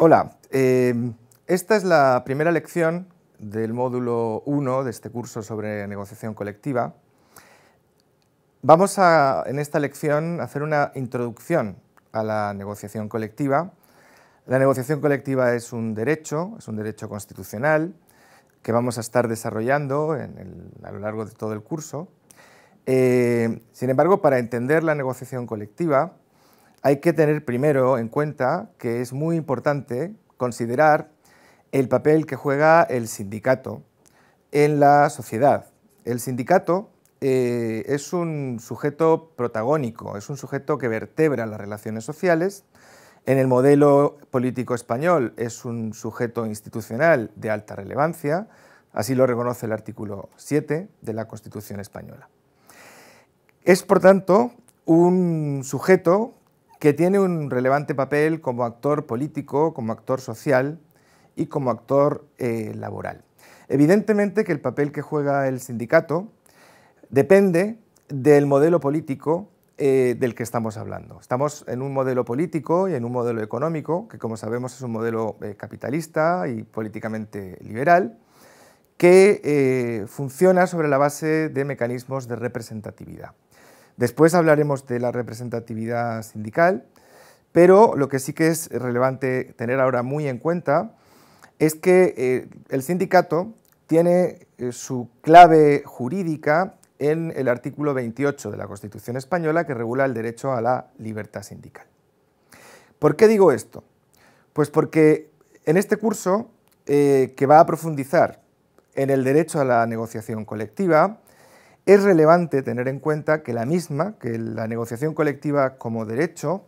Hola, em, esta es la primera lección del módulo 1 de este curso sobre negociación colectiva. Vamos a, en esta lección, hacer una introducción a la negociación colectiva. La negociación colectiva es un derecho, es un derecho constitucional que vamos a estar desarrollando a lo largo de todo el curso. Eh, sin embargo, para entender la negociación colectiva, hay que tener primero en cuenta que es muy importante considerar el papel que juega el sindicato en la sociedad. El sindicato eh, es un sujeto protagónico, es un sujeto que vertebra las relaciones sociales. En el modelo político español es un sujeto institucional de alta relevancia, así lo reconoce el artículo 7 de la Constitución española. Es, por tanto, un sujeto que tiene un relevante papel como actor político, como actor social y como actor eh, laboral. Evidentemente que el papel que juega el sindicato depende del modelo político eh, del que estamos hablando. Estamos en un modelo político y en un modelo económico, que como sabemos es un modelo eh, capitalista y políticamente liberal, que funciona sobre la base de mecanismos de representatividad. Después hablaremos de la representatividad sindical, pero lo que sí que es relevante tener ahora muy en cuenta es que eh, el sindicato tiene eh, su clave jurídica en el artículo 28 de la Constitución española que regula el derecho a la libertad sindical. ¿Por qué digo esto? Pues porque en este curso, eh, que va a profundizar en el derecho a la negociación colectiva, es relevante tener en cuenta que la misma, que la negociación colectiva como derecho,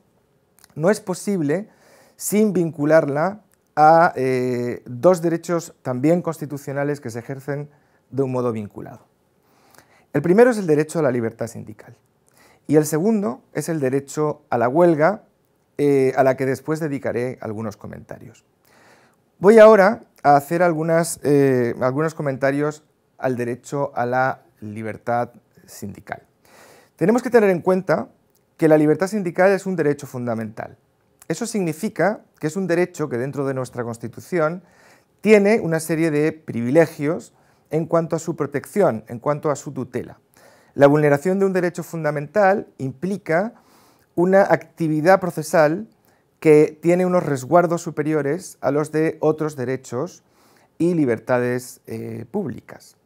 no es posible sin vincularla a eh, dos derechos también constitucionales que se ejercen de un modo vinculado. El primero es el derecho a la libertad sindical y el segundo es el derecho a la huelga, eh, a la que después dedicaré algunos comentarios. Voy ahora a hacer algunas, eh, algunos comentarios al derecho a la libertad sindical. Tenemos que tener en cuenta que la libertad sindical es un derecho fundamental. Eso significa que es un derecho que dentro de nuestra Constitución tiene una serie de privilegios en cuanto a su protección, en cuanto a su tutela. La vulneración de un derecho fundamental implica una actividad procesal que tiene unos resguardos superiores a los de otros derechos y libertades eh, públicas.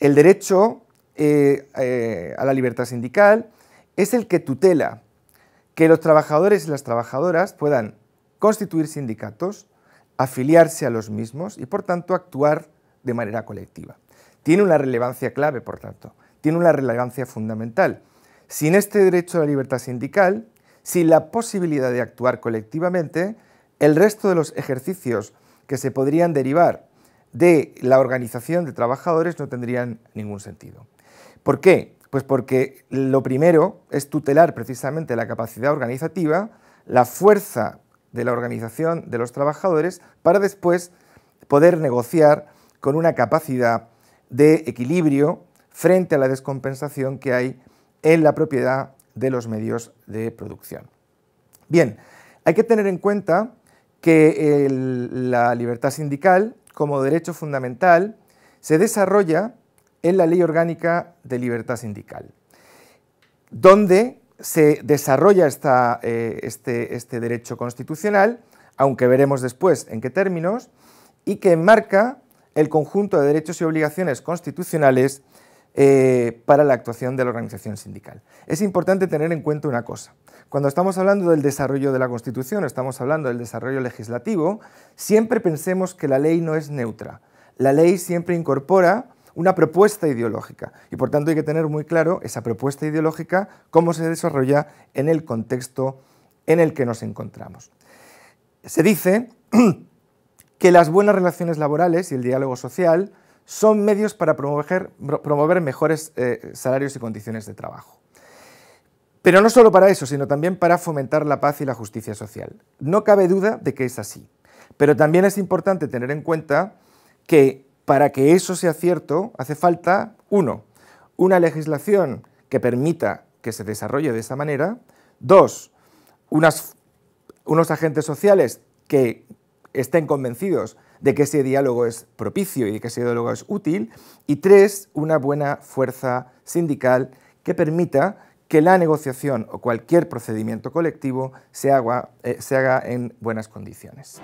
El derecho eh, eh, a la libertad sindical es el que tutela que los trabajadores y las trabajadoras puedan constituir sindicatos, afiliarse a los mismos y por tanto actuar de manera colectiva. Tiene una relevancia clave, por tanto, tiene una relevancia fundamental. Sin este derecho a la libertad sindical, sin la posibilidad de actuar colectivamente, el resto de los ejercicios que se podrían derivar de la organización de trabajadores no tendrían ningún sentido. ¿Por qué? Pues porque lo primero es tutelar precisamente la capacidad organizativa, la fuerza de la organización de los trabajadores, para después poder negociar con una capacidad de equilibrio frente a la descompensación que hay en la propiedad de los medios de producción. Bien, hay que tener en cuenta que la libertad sindical como derecho fundamental se desarrolla en la Ley Orgánica de Libertad Sindical, donde se desarrolla eh, este, este derecho constitucional, aunque veremos después en qué términos, y que enmarca el conjunto de derechos y obligaciones constitucionales eh, para la actuación de la organización sindical. Es importante tener en cuenta una cosa. Cuando estamos hablando del desarrollo de la Constitución, estamos hablando del desarrollo legislativo, siempre pensemos que la ley no es neutra. La ley siempre incorpora una propuesta ideológica y por tanto hay que tener muy claro esa propuesta ideológica, cómo se desarrolla en el contexto en el que nos encontramos. Se dice que las buenas relaciones laborales y el diálogo social son medios para promover, mejores eh, salarios y condiciones de trabajo. Pero no solo para eso, sino también para fomentar la paz y la justicia social. No cabe duda de que es así. Pero también es importante tener en cuenta que para que eso sea cierto hace falta, uno, una legislación que permita que se desarrolle de esa manera, dos, unos agentes sociales que estén convencidos de que ese diálogo es propicio y de que ese diálogo es útil. Y tres, una buena fuerza sindical que permita que la negociación o cualquier procedimiento colectivo se haga, eh, se haga en buenas condiciones.